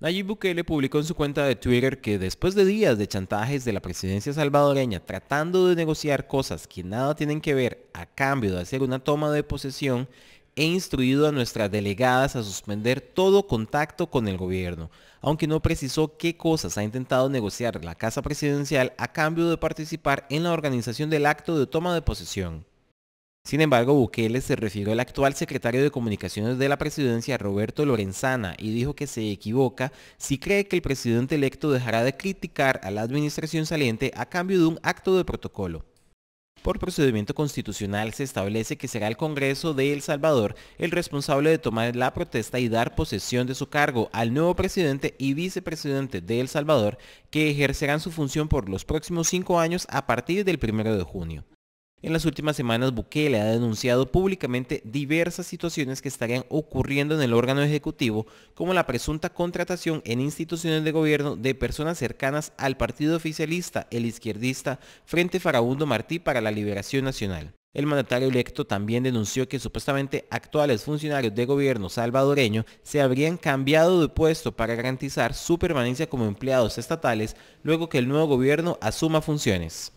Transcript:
Nayib Bukele publicó en su cuenta de Twitter que después de días de chantajes de la presidencia salvadoreña tratando de negociar cosas que nada tienen que ver a cambio de hacer una toma de posesión, he instruido a nuestras delegadas a suspender todo contacto con el gobierno, aunque no precisó qué cosas ha intentado negociar la Casa Presidencial a cambio de participar en la organización del acto de toma de posesión. Sin embargo, Bukele se refirió al actual secretario de Comunicaciones de la Presidencia, Roberto Lorenzana, y dijo que se equivoca si cree que el presidente electo dejará de criticar a la administración saliente a cambio de un acto de protocolo. Por procedimiento constitucional se establece que será el Congreso de El Salvador el responsable de tomar la protesta y dar posesión de su cargo al nuevo presidente y vicepresidente de El Salvador que ejercerán su función por los próximos cinco años a partir del 1 de junio. En las últimas semanas, Bukele ha denunciado públicamente diversas situaciones que estarían ocurriendo en el órgano ejecutivo, como la presunta contratación en instituciones de gobierno de personas cercanas al partido oficialista, el izquierdista, Frente Farabundo Martí para la Liberación Nacional. El mandatario electo también denunció que supuestamente actuales funcionarios de gobierno salvadoreño se habrían cambiado de puesto para garantizar su permanencia como empleados estatales luego que el nuevo gobierno asuma funciones.